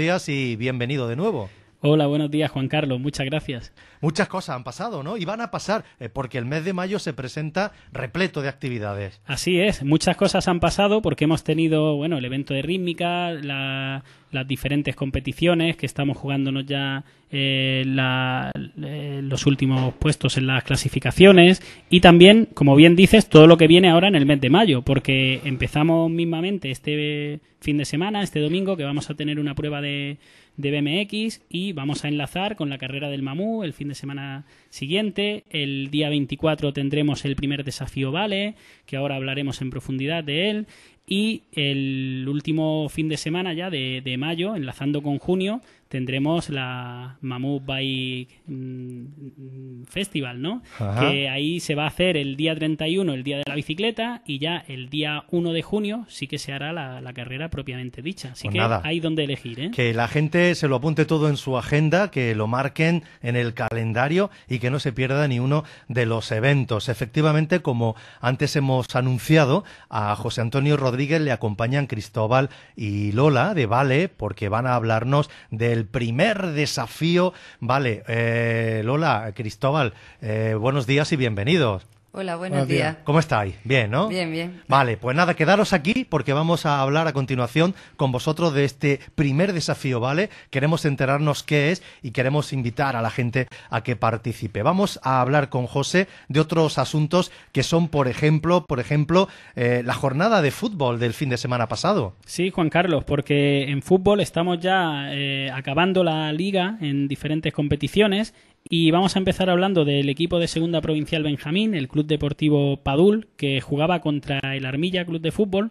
días y bienvenido de nuevo. Hola, buenos días, Juan Carlos. Muchas gracias. Muchas cosas han pasado, ¿no? Y van a pasar, eh, porque el mes de mayo se presenta repleto de actividades. Así es, muchas cosas han pasado porque hemos tenido, bueno, el evento de rítmica, las diferentes competiciones que estamos jugándonos ya eh, eh, los últimos puestos en las clasificaciones y también, como bien dices, todo lo que viene ahora en el mes de mayo, porque empezamos mismamente este fin de semana, este domingo, que vamos a tener una prueba de de BMX y vamos a enlazar con la carrera del Mamú el fin de semana siguiente. El día 24 tendremos el primer desafío Vale, que ahora hablaremos en profundidad de él. Y el último fin de semana ya de, mayo, enlazando con junio, tendremos la Mamut Bike mm, mm, Festival, ¿no? Que ahí se va a hacer el día 31, el día de la bicicleta, y ya el día 1 de junio sí que se hará la, carrera propiamente dicha. Así pues que hay donde elegir, ¿eh? Que la gente se lo apunte todo en su agenda, que lo marquen en el calendario y que no se pierda ni uno de los eventos. Efectivamente, como antes hemos anunciado, a José Antonio le acompañan Cristóbal y Lola de Vale, porque van a hablarnos del primer desafío. Vale, eh, Lola, Cristóbal, eh, buenos días y bienvenidos. Hola, buenos, días. ¿Cómo estáis? Bien, ¿no? Bien, bien. Vale, pues nada, quedaros aquí porque vamos a hablar a continuación con vosotros de este primer desafío, ¿vale? Queremos enterarnos qué es y queremos invitar a la gente a que participe. Vamos a hablar con José de otros asuntos que son, por ejemplo, por ejemplo, eh, la jornada de fútbol del fin de semana pasado. Sí, Juan Carlos, porque en fútbol estamos ya eh, acabando la liga en diferentes competiciones y vamos a empezar hablando del equipo de Segunda Provincial Benjamín, el Club Deportivo Padul, que jugaba contra el Armilla Club de Fútbol,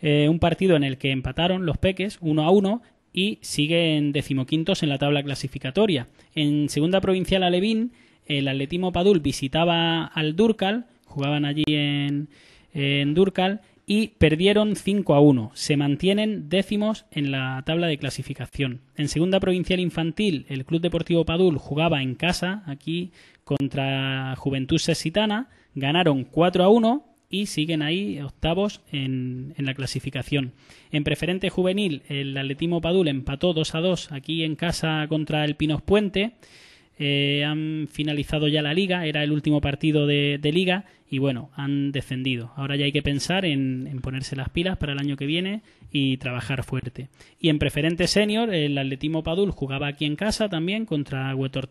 eh, un partido en el que empataron los peques uno a uno y siguen decimoquintos en la tabla clasificatoria. En Segunda Provincial Alevín, el Atletismo Padul visitaba al Durcal, jugaban allí en, en Durcal y perdieron 5 a 1. Se mantienen décimos en la tabla de clasificación. En segunda provincial infantil, el Club Deportivo Padul jugaba en casa aquí contra Juventud Sesitana, ganaron 4 a 1 y siguen ahí octavos en, la clasificación. En preferente juvenil, el Atletismo Padul empató 2 a 2 aquí en casa contra el Pinos Puente. Eh, han finalizado ya la liga, era el último partido de, liga y bueno, han defendido. Ahora ya hay que pensar en, ponerse las pilas para el año que viene y trabajar fuerte. Y en preferente senior, el Atletismo Padul jugaba aquí en casa también contra Huetor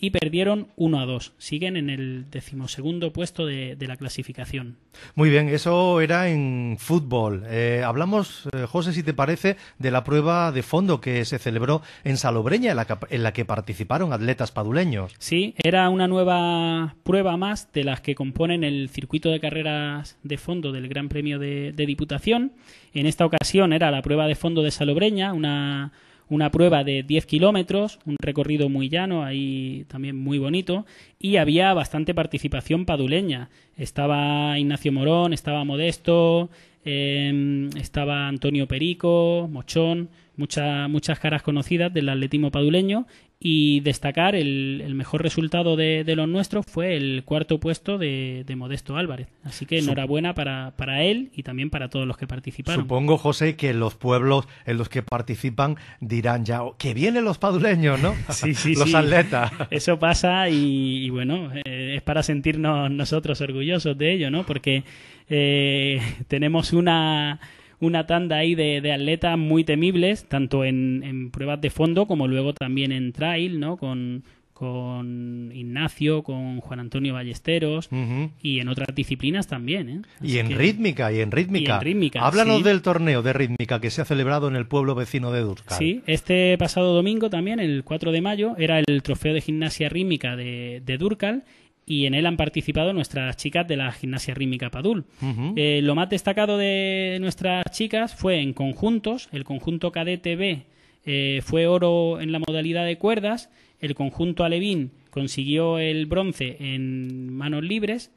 y perdieron 1 a 2. Siguen en el decimosegundo puesto de, de la clasificación. Muy bien, eso era en fútbol. Eh, hablamos, eh, José, si te parece, de la prueba de fondo que se celebró en Salobreña, en la, que, en la que participaron atletas paduleños. Sí, era una nueva prueba más de las que componen el circuito de carreras de fondo del Gran Premio de, de Diputación. En esta ocasión era la prueba de fondo de Salobreña, una una prueba de 10 kilómetros, un recorrido muy llano, ahí también muy bonito, y había bastante participación paduleña. Estaba Ignacio Morón, estaba Modesto, em, estaba Antonio Perico, Mochón, muchas muchas caras conocidas del atletismo paduleño y destacar el, el mejor resultado de, los nuestros fue el cuarto puesto de, Modesto Álvarez. Así que enhorabuena para, para, él y también para todos los que participaron. Supongo, José, que los pueblos en los que participan dirán ya oh, que vienen los paduleños, ¿no? sí, sí, los atletas. Eso pasa y, bueno, eh, es para sentirnos nosotros orgullosos de ello, ¿no? Porque eh, tenemos una una tanda ahí de, atletas muy temibles, tanto en, pruebas de fondo como luego también en trail, ¿no? Con, Ignacio, con Juan Antonio Ballesteros y en otras disciplinas también. ¿eh? Y, en rítmica, y en rítmica, Háblanos del torneo de rítmica que se ha celebrado en el pueblo vecino de Durcal. Sí, este pasado domingo también, el 4 de mayo, era el trofeo de gimnasia rítmica de, de Durcal y en él han participado nuestras chicas de la gimnasia rítmica Padul. Eh, lo más destacado de nuestras chicas fue en conjuntos, el conjunto cadete B eh, fue oro en la modalidad de cuerdas, el conjunto alevín consiguió el bronce en manos libres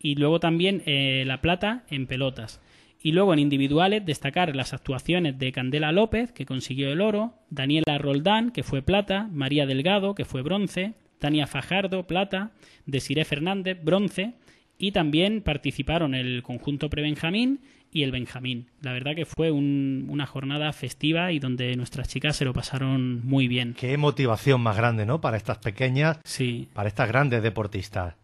y luego también eh, la plata en pelotas. Y luego en individuales destacar las actuaciones de Candela López, que consiguió el oro, Daniela Roldán, que fue plata, María Delgado, que fue bronce, Tania Fajardo, plata, Desiré Fernández, bronce, y también participaron el conjunto prebenjamín y el benjamín. La verdad que fue una jornada festiva y donde nuestras chicas se lo pasaron muy bien. Qué motivación más grande, ¿no? Para estas pequeñas, para estas grandes deportistas.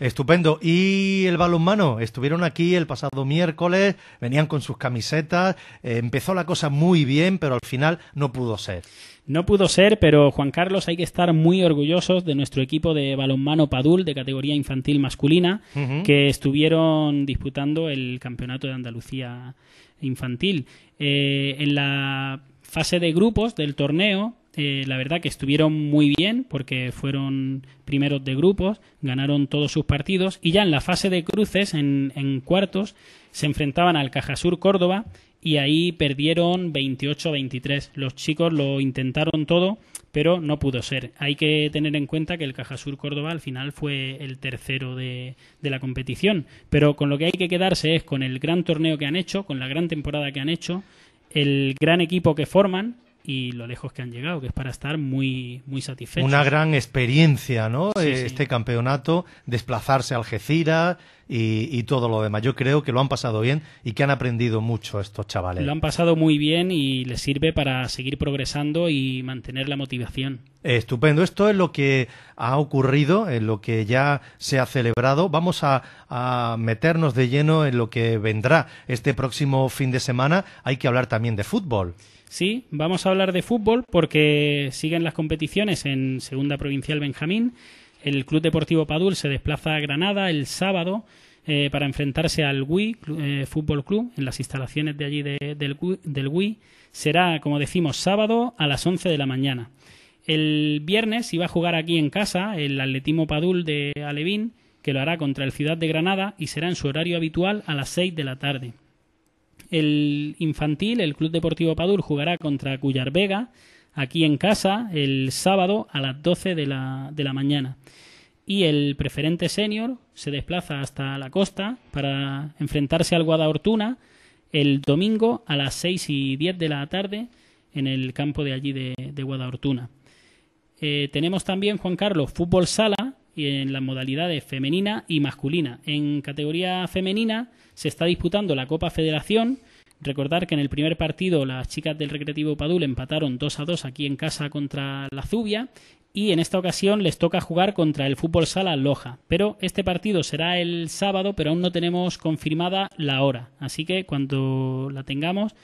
Estupendo. ¿Y el balonmano? Estuvieron aquí el pasado miércoles, venían con sus camisetas, eh, empezó la cosa muy bien, pero al final no pudo ser. No pudo ser, pero Juan Carlos hay que estar muy orgullosos de nuestro equipo de balonmano Padul de categoría infantil masculina que estuvieron disputando el campeonato de Andalucía infantil. Eh, en la fase de grupos del torneo este, la verdad que estuvieron muy bien porque fueron primeros de grupos, ganaron todos sus partidos y ya en la fase de cruces, en, cuartos, se enfrentaban al Cajasur Córdoba y ahí perdieron 28-23. Los chicos lo intentaron todo, pero no pudo ser. Hay que tener en cuenta que el Cajasur Córdoba al final fue el tercero de, la competición, pero con lo que hay que quedarse es con el gran torneo que han hecho, con la gran temporada que han hecho, el gran equipo que forman y lo lejos que han llegado, que es para estar muy, muy satisfechos. Una gran experiencia, ¿no? este campeonato, desplazarse a Algeciras y, todo lo demás. Yo creo que lo han pasado bien y que han aprendido mucho estos chavales. Lo han pasado muy bien y les sirve para seguir progresando y mantener la motivación. Estupendo. Esto es lo que ha ocurrido, en lo que ya se ha celebrado. Vamos a meternos de lleno en lo que vendrá este próximo fin de semana. Hay que hablar también de fútbol. Sí, vamos a hablar de fútbol porque siguen las competiciones en Segunda Provincial Benjamín. El Club Deportivo Padul se desplaza a Granada el sábado eh, para enfrentarse al Wii eh, Fútbol Club en las instalaciones de allí del, Wii. WI. Será, como decimos, sábado a las 11 de la mañana. El viernes iba a jugar aquí en casa el Atletismo Padul de Alevín, que lo hará contra el Ciudad de Granada y será en su horario habitual a las 6 de la tarde el infantil, el Club Deportivo Padur jugará contra Cuyar Vega aquí en casa el sábado a las 12 de la, mañana. Y el preferente senior se desplaza hasta la costa para enfrentarse al Guadaortuna el domingo a las 6 y 10 de la tarde en el campo de allí de, de Guadahortuna. Eh, tenemos también, Juan Carlos, fútbol sala y en las modalidades femenina y masculina. En categoría femenina se está disputando la Copa Federación. Recordar que en el primer partido las chicas del Recreativo Padul empataron 2 a 2 aquí en casa contra la Zubia y en esta ocasión les toca jugar contra el Fútbol Sala Loja. Pero este partido será el sábado, pero aún no tenemos confirmada la hora. Así que cuando la tengamos,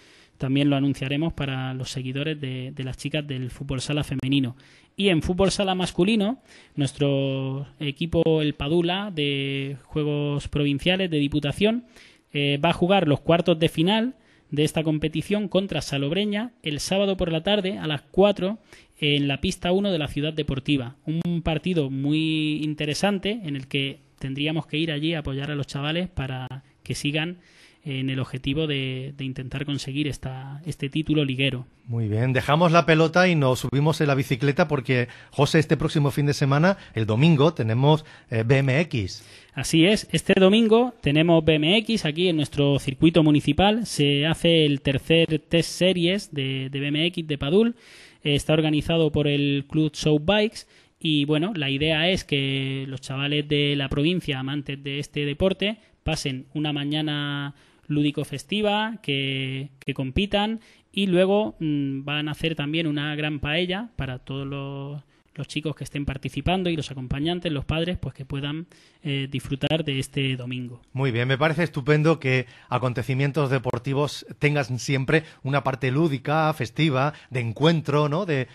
también lo anunciaremos para los seguidores de, las chicas del fútbol sala femenino. Y en fútbol sala masculino, nuestro equipo, el Padula, de Juegos Provinciales de Diputación, eh, va a jugar los cuartos de final de esta competición contra Salobreña el sábado por la tarde a las 4 en la pista 1 de la ciudad deportiva. Un partido muy interesante en el que tendríamos que ir allí a apoyar a los chavales para que sigan en el objetivo de, intentar conseguir esta, este título liguero. Muy bien, dejamos la pelota y nos subimos en la bicicleta porque, José, este próximo fin de semana, el domingo, tenemos eh, BMX. Así es, este domingo tenemos BMX aquí en nuestro circuito municipal. Se hace el tercer test series de, BMX de Padul. está organizado por el Club Show Bikes y bueno, la idea es que los chavales de la provincia, amantes de este deporte, pasen una mañana lúdico-festiva, que, que, compitan y luego mm, van a hacer también una gran paella para todos los los chicos que estén participando y los acompañantes, los padres, pues que puedan eh, disfrutar de este domingo. Muy bien, me parece estupendo que acontecimientos deportivos tengan siempre una parte lúdica, festiva, de encuentro, ¿no? De,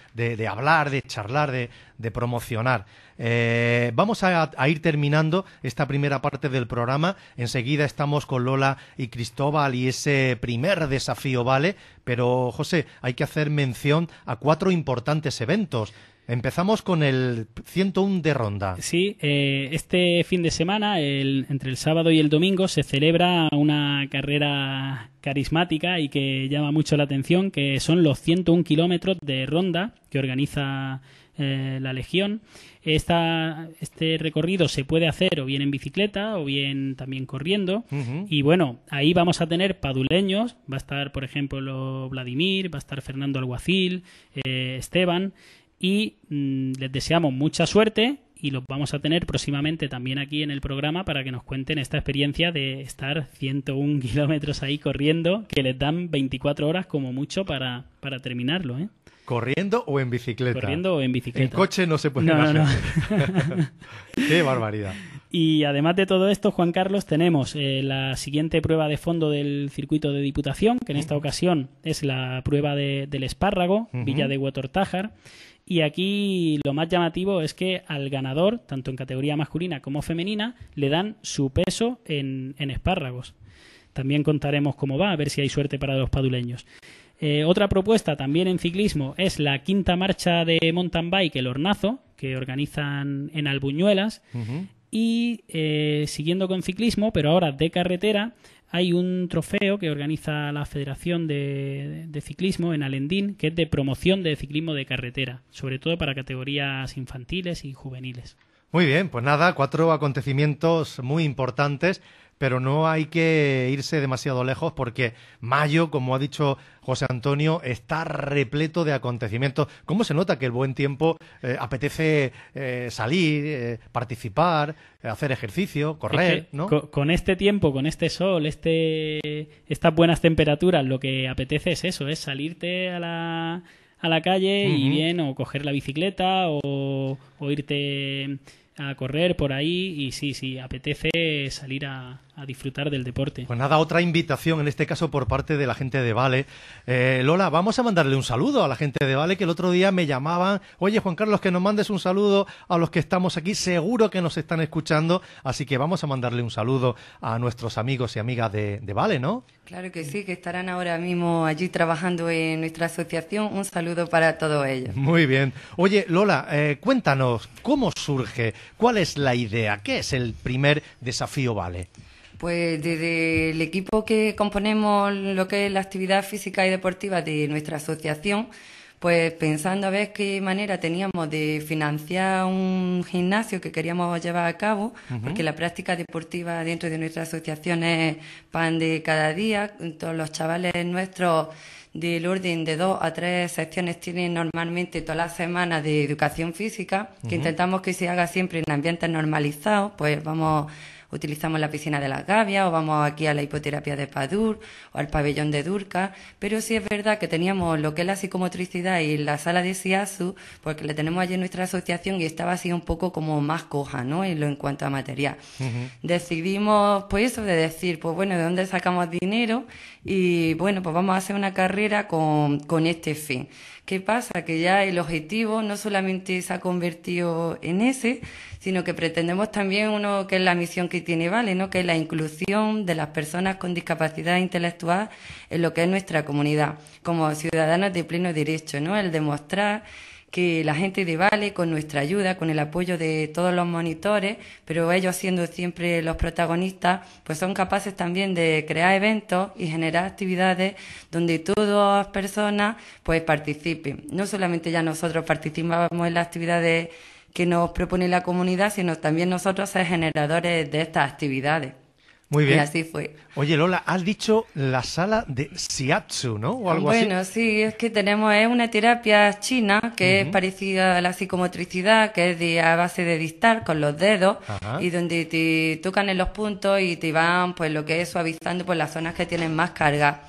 hablar, de charlar, de, promocionar. Eh, vamos a, a, ir terminando esta primera parte del programa. Enseguida estamos con Lola y Cristóbal y ese primer desafío, ¿vale? Pero, José, hay que hacer mención a cuatro importantes eventos Empezamos con el 101 de Ronda. Sí, eh, este fin de semana, entre el sábado y el domingo, se celebra una carrera carismática y que llama mucho la atención, que son los 101 kilómetros de Ronda que organiza eh, la Legión. este recorrido se puede hacer o bien en bicicleta o bien también corriendo. Y bueno, ahí vamos a tener paduleños, va a estar por ejemplo Vladimir, va a estar Fernando Alguacil, eh, Esteban y mm, les deseamos mucha suerte y los vamos a tener próximamente también aquí en el programa para que nos cuenten esta experiencia de estar 101 kilómetros ahí corriendo, que les dan 24 horas como mucho para, terminarlo. ¿eh? ¿Corriendo o en bicicleta? Corriendo o en bicicleta. En coche no se puede no, ¡Qué barbaridad! Y además de todo esto, Juan Carlos, tenemos eh, la siguiente prueba de fondo del circuito de Diputación, que en esta ocasión es la prueba del Espárrago, Villa de Huatortájar y aquí lo más llamativo es que al ganador, tanto en categoría masculina como femenina, le dan su peso en, espárragos. También contaremos cómo va, a ver si hay suerte para los paduleños. Eh, otra propuesta también en ciclismo es la quinta marcha de mountain bike, el Hornazo, que organizan en Albuñuelas. Y eh, siguiendo con ciclismo, pero ahora de carretera, hay un trofeo que organiza la Federación de, Ciclismo en Alendín, que es de promoción de ciclismo de carretera, sobre todo para categorías infantiles y juveniles. Muy bien, pues nada, cuatro acontecimientos muy importantes pero no hay que irse demasiado lejos porque mayo, como ha dicho José Antonio, está repleto de acontecimientos. ¿Cómo se nota que el buen tiempo eh, apetece eh, salir, eh, participar, hacer ejercicio, correr? ¿no? Con, este tiempo, con este sol, este, estas buenas temperaturas, lo que apetece es eso, es salirte a la, a la calle y bien, o coger la bicicleta o, o irte a correr por ahí y sí, sí, apetece salir a, a disfrutar del deporte. Pues nada, otra invitación, en este caso por parte de la gente de Vale. Eh, Lola, vamos a mandarle un saludo a la gente de Vale, que el otro día me llamaban, oye Juan Carlos, que nos mandes un saludo a los que estamos aquí, seguro que nos están escuchando, así que vamos a mandarle un saludo a nuestros amigos y amigas de, Vale, ¿no? Claro que sí, que estarán ahora mismo allí trabajando en nuestra asociación. Un saludo para todos ellos. Muy bien. Oye, Lola, eh, cuéntanos, ¿cómo surge? ¿Cuál es la idea? ¿Qué es el primer desafío Vale? Pues desde el equipo que componemos lo que es la actividad física y deportiva de nuestra asociación, pues pensando a ver qué manera teníamos de financiar un gimnasio que queríamos llevar a cabo, porque la práctica deportiva dentro de nuestra asociación es pan de cada día, todos los chavales nuestros del orden de dos a tres secciones tienen normalmente todas las semanas de educación física, que intentamos que se haga siempre en ambientes normalizados, pues vamos utilizamos la piscina de las Gavias o vamos aquí a la hipoterapia de Padur o al pabellón de Durca, pero sí es verdad que teníamos lo que es la psicomotricidad y la sala de SIASU, porque la tenemos allí en nuestra asociación y estaba así un poco como más coja, ¿no? En lo en cuanto a material. Decidimos, pues eso, de decir, pues bueno, ¿de dónde sacamos dinero? Y bueno, pues vamos a hacer una carrera con, con este fin. ¿Qué pasa? Que ya el objetivo no solamente se ha convertido en ese, sino que pretendemos también uno que es la misión que tiene Vale, ¿no? que es la inclusión de las personas con discapacidad intelectual en lo que es nuestra comunidad, como ciudadanos de pleno derecho, ¿no? el demostrar que la gente de Vale, con nuestra ayuda, con el apoyo de todos los monitores, pero ellos siendo siempre los protagonistas, pues son capaces también de crear eventos y generar actividades donde todas las personas pues participen. No solamente ya nosotros participamos en las actividades que nos propone la comunidad, sino también nosotros ser generadores de estas actividades. Muy bien. Y así fue. Oye, Lola, has dicho la sala de siatsu, ¿no? O algo bueno, sí, es que tenemos es una terapia china que es parecida a la psicomotricidad, que es de, a base de distar con los dedos y donde te tocan en los puntos y te van, pues lo que es suavizando pues, las zonas que tienen más carga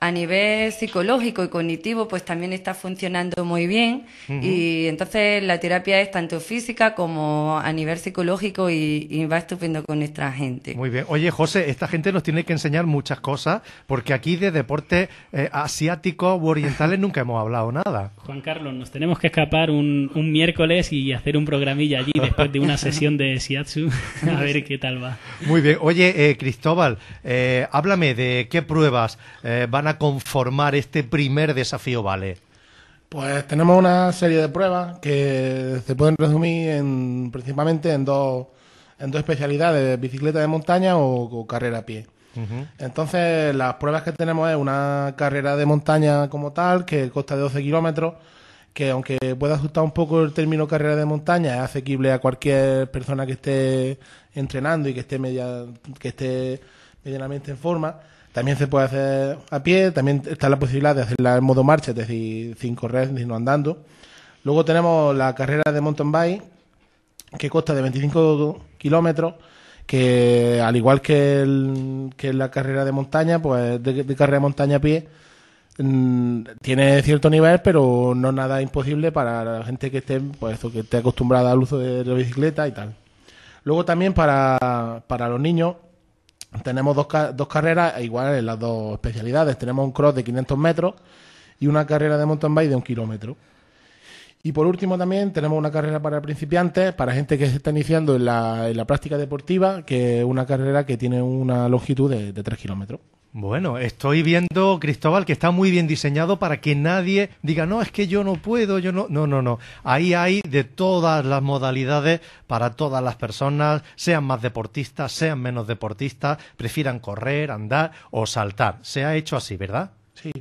a nivel psicológico y cognitivo, pues también está funcionando muy bien. Y entonces la terapia es tanto física como a nivel psicológico y, va estupendo con nuestra gente. Muy bien. Oye, José, esta gente nos tiene que enseñar muchas cosas, porque aquí de deporte eh, asiático asiáticos u orientales nunca hemos hablado nada. Juan Carlos, nos tenemos que escapar un, un miércoles y hacer un programilla allí después de una sesión de Siatsu, a ver qué tal va. Muy bien. Oye, eh, Cristóbal, eh, háblame de qué pruebas van a conformar este primer desafío Vale? Pues tenemos una serie de pruebas que se pueden resumir en, principalmente en dos, en dos especialidades, bicicleta de montaña o, carrera a pie. Entonces, las pruebas que tenemos es una carrera de montaña como tal, que consta de 12 kilómetros, que aunque pueda ajustar un poco el término carrera de montaña, es asequible a cualquier persona que esté entrenando y que esté, que esté medianamente en forma también se puede hacer a pie, también está la posibilidad de hacerla en modo marcha, es decir, sin correr, sino andando. Luego tenemos la carrera de mountain bike, que consta de 25 kilómetros, que al igual que, la carrera de montaña, pues de, carrera de montaña a pie, mm, tiene cierto nivel, pero no nada imposible para la gente que esté, pues, que esté acostumbrada al uso de la bicicleta y tal. Luego también para, para los niños tenemos dos, dos carreras e igual en las dos especialidades. Tenemos un cross de 500 metros y una carrera de mountain bike de un kilómetro. Y por último también tenemos una carrera para principiantes, para gente que se está iniciando en la, práctica deportiva, que es una carrera que tiene una longitud de, de 3 kilómetros. Bueno, estoy viendo, Cristóbal, que está muy bien diseñado para que nadie diga, no, es que yo no puedo, yo no. No, no, no. Ahí hay de todas las modalidades para todas las personas, sean más deportistas, sean menos deportistas, prefieran correr, andar o saltar. Se ha hecho así, ¿verdad? Sí,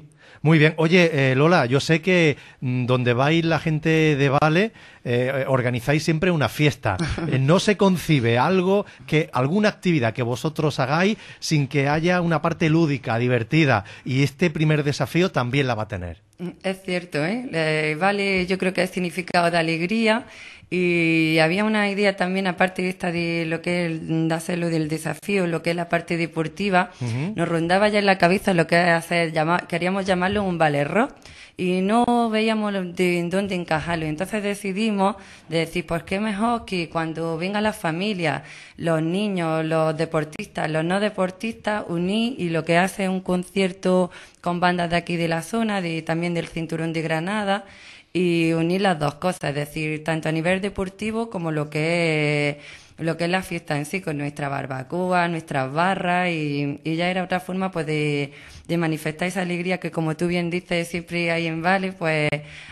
muy bien. Oye, eh, Lola, yo sé que mm, donde vais la gente de Vale, eh, eh, organizáis siempre una fiesta. no se concibe algo que, alguna actividad que vosotros hagáis sin que haya una parte lúdica, divertida. Y este primer desafío también la va a tener. Mm, es cierto, ¿eh? Vale, yo creo que es significado de alegría y había una idea también, aparte de esta de lo que es el del desafío, lo que es la parte deportiva, nos rondaba ya en la cabeza lo que es hacer, queríamos llamarlo un balerro. y no veíamos de dónde encajarlo. Entonces decidimos decir, pues qué mejor que cuando vengan la familias, los niños, los deportistas, los no deportistas, unir y lo que hace un concierto con bandas de aquí de la zona, de, también del Cinturón de Granada y unir las dos cosas, es decir, tanto a nivel deportivo como lo que es lo que es la fiesta en sí, con nuestra barbacoa, nuestras barras, y, ya era otra forma pues de, manifestar esa alegría que como tú bien dices siempre hay en Vale, pues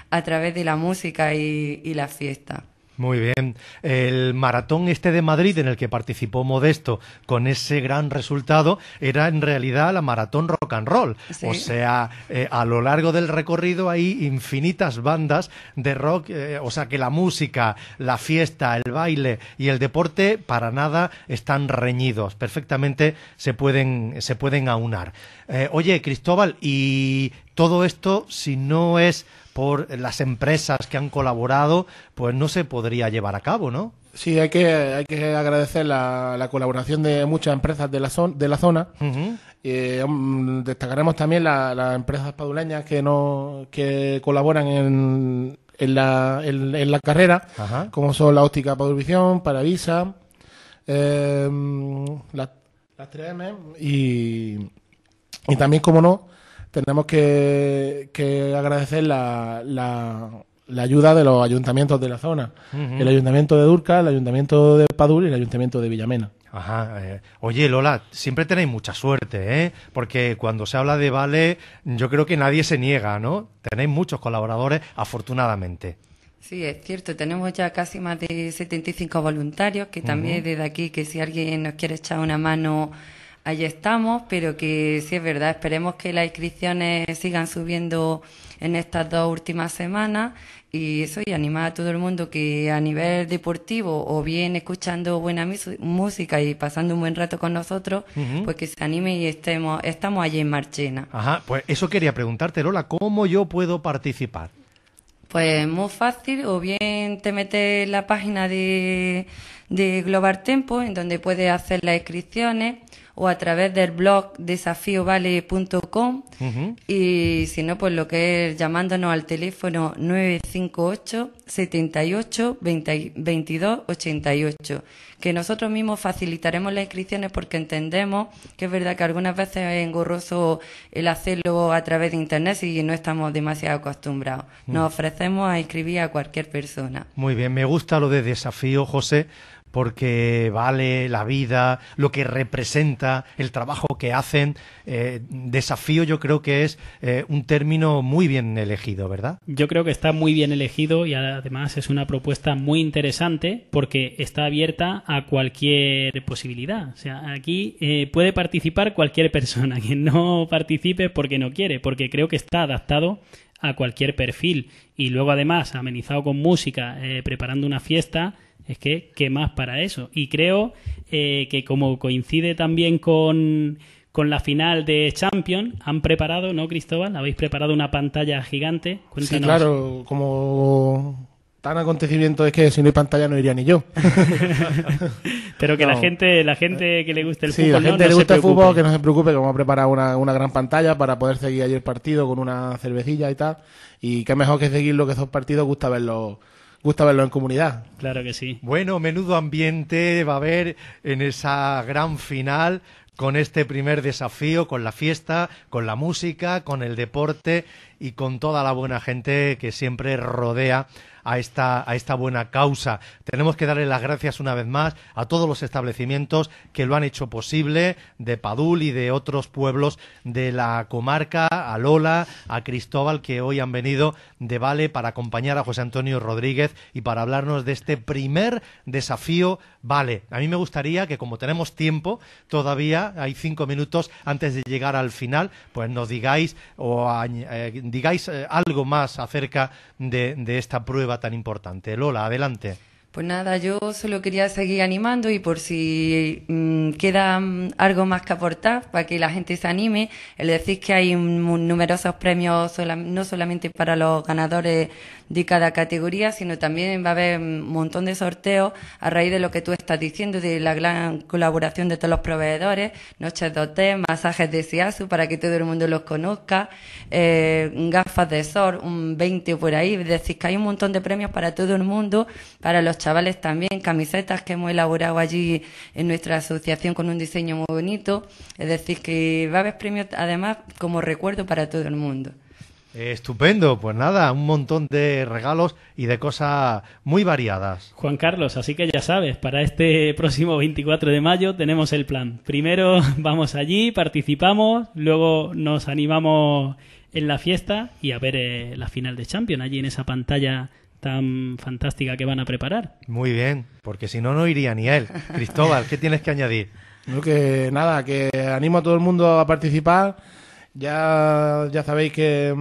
a través de la música y la fiesta. Muy bien. El maratón este de Madrid en el que participó Modesto con ese gran resultado era en realidad la maratón rock and roll. O sea, eh, a lo largo del recorrido hay infinitas bandas de rock. Eh, o sea que la música, la fiesta, el baile y el deporte para nada están reñidos. Perfectamente se pueden, se pueden aunar. Eh, oye, Cristóbal, ¿y todo esto, si no es por las empresas que han colaborado, pues no se podría llevar a cabo, ¿no? Sí, hay que, hay que agradecer la, colaboración de muchas empresas de la, de la zona. Eh, destacaremos también las empresas paduleñas que, no, que colaboran en, en, la, en, la carrera, como son la óptica Padulvisión, Paravisa, eh, las 3M y, y también, como no, tenemos que, agradecer la, ayuda de los ayuntamientos de la zona. El ayuntamiento de Durca, el ayuntamiento de Padul y el ayuntamiento de Villamena. Ajá. Eh, oye, Lola, siempre tenéis mucha suerte, ¿eh? Porque cuando se habla de Vale, yo creo que nadie se niega, ¿no? Tenéis muchos colaboradores, afortunadamente. Sí, es cierto. Tenemos ya casi más de 75 voluntarios, que también desde aquí, que si alguien nos quiere echar una mano allí estamos, pero que sí es verdad, esperemos que las inscripciones sigan subiendo en estas dos últimas semanas y eso, y animar a todo el mundo que a nivel deportivo o bien escuchando buena música y pasando un buen rato con nosotros, pues que se anime y estemos, estamos allí en Marchena. Ajá, pues eso quería preguntarte, Lola, ¿cómo yo puedo participar? Pues muy fácil, o bien te metes en la página de, de Global Tempo, en donde puedes hacer las inscripciones, o a través del blog desafiovale.com y si no, pues lo que es llamándonos al teléfono 958 78 2288 22 88, que nosotros mismos facilitaremos las inscripciones porque entendemos que es verdad que algunas veces es engorroso el hacerlo a través de internet y no estamos demasiado acostumbrados. Nos mm. ofrecemos a inscribir a cualquier persona. Muy bien, me gusta lo de desafío, José porque vale la vida, lo que representa, el trabajo que hacen. Eh, desafío yo creo que es eh, un término muy bien elegido, ¿verdad? Yo creo que está muy bien elegido y además es una propuesta muy interesante porque está abierta a cualquier posibilidad. O sea, aquí eh, puede participar cualquier persona, Quien no participe porque no quiere, porque creo que está adaptado a cualquier perfil y luego además amenizado con música, preparando una fiesta es que, ¿qué más para eso? Y creo eh, que como coincide también con, la final de Champions, han preparado, ¿no, Cristóbal? Habéis preparado una pantalla gigante. Sí, claro, como tan acontecimiento es que si no hay pantalla no iría ni yo. Pero que la gente la gente que le guste el fútbol. Sí, la gente le gusta el fútbol, que no se preocupe, que vamos preparado una, gran pantalla para poder seguir ahí el partido con una cervecilla y tal. Y qué mejor que seguir lo que esos partidos gusta verlos gusta verlo en comunidad. Claro que sí. Bueno, menudo ambiente va a haber en esa gran final con este primer desafío, con la fiesta, con la música, con el deporte y con toda la buena gente que siempre rodea a esta, buena causa. Tenemos que darle las gracias una vez más a todos los establecimientos que lo han hecho posible, de Padul y de otros pueblos de la comarca, a Lola, a Cristóbal, que hoy han venido de Vale para acompañar a José Antonio Rodríguez y para hablarnos de este primer desafío Vale. A mí me gustaría que, como tenemos tiempo, todavía hay cinco minutos antes de llegar al final, pues nos digáis o a, eh, digáis eh, algo más acerca de, esta prueba tan importante. Lola, adelante. Pues nada, yo solo quería seguir animando y por si mm, queda mm, algo más que aportar para que la gente se anime, el decir que hay numerosos premios no solamente para los ganadores de cada categoría, sino también va a haber mm, un montón de sorteos a raíz de lo que tú estás diciendo, de la gran colaboración de todos los proveedores, noches de hotel, masajes de Siasu para que todo el mundo los conozca, eh, gafas de sol, un 20 por ahí, decís que hay un montón de premios para todo el mundo, para los chavales también, camisetas que hemos elaborado allí en nuestra asociación con un diseño muy bonito. Es decir, que va a haber premios además como recuerdo para todo el mundo. Eh, estupendo, pues nada, un montón de regalos y de cosas muy variadas. Juan Carlos, así que ya sabes, para este próximo 24 de mayo tenemos el plan. Primero vamos allí, participamos, luego nos animamos en la fiesta y a ver eh, la final de Champions allí en esa pantalla tan fantástica que van a preparar. Muy bien, porque si no, no iría ni él. Cristóbal, ¿qué tienes que añadir? que nada, que animo a todo el mundo a participar. Ya, ya sabéis que,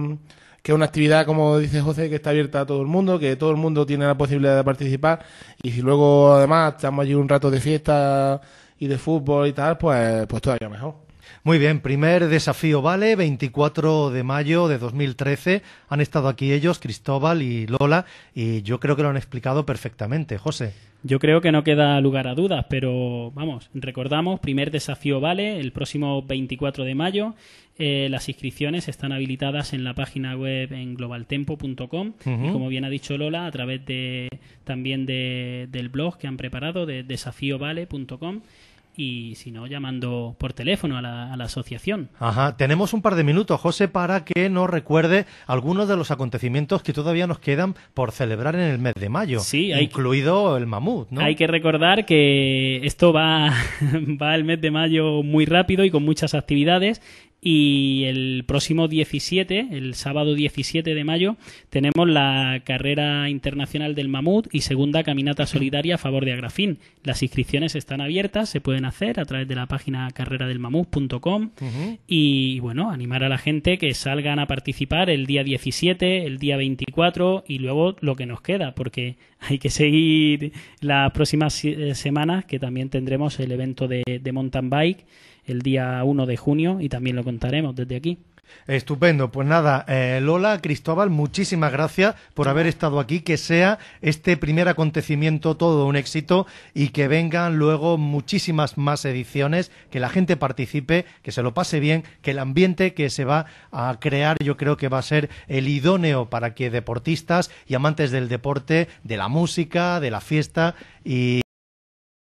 es una actividad, como dice José, que está abierta a todo el mundo, que todo el mundo tiene la posibilidad de participar. Y si luego, además, estamos allí un rato de fiesta y de fútbol y tal, pues, pues todavía mejor. Muy bien, primer desafío, ¿vale? 24 de mayo de 2013. Han estado aquí ellos, Cristóbal y Lola, y yo creo que lo han explicado perfectamente, José. Yo creo que no queda lugar a dudas, pero vamos, recordamos, primer desafío vale, el próximo 24 de mayo. Eh, las inscripciones están habilitadas en la página web en globaltempo.com y como bien ha dicho Lola, a través de también de, del blog que han preparado de desafiovale.com y si no, llamando por teléfono a la, asociación. Ajá, tenemos un par de minutos, José, para que nos recuerde algunos de los acontecimientos que todavía nos quedan por celebrar en el mes de mayo, sí, incluido el mamut. Hay que recordar que esto va el mes de mayo muy rápido y con muchas actividades y el próximo 17, el sábado 17 de mayo, tenemos la carrera internacional del mamut y segunda caminata solidaria a favor de Agrafín. Las inscripciones están abiertas, se pueden hacer a través de la página carreradelmamut.com y bueno, animar a la gente que salgan a participar el día 17, el día 24 y luego lo que nos queda, porque hay que seguir las próximas semanas que también tendremos el evento de mountain bike el día 1 de junio y también lo contaremos desde aquí. Estupendo, pues nada, eh, Lola, Cristóbal, muchísimas gracias por haber estado aquí, que sea este primer acontecimiento todo un éxito y que vengan luego muchísimas más ediciones, que la gente participe, que se lo pase bien, que el ambiente que se va a crear yo creo que va a ser el idóneo para que deportistas y amantes del deporte, de la música, de la fiesta y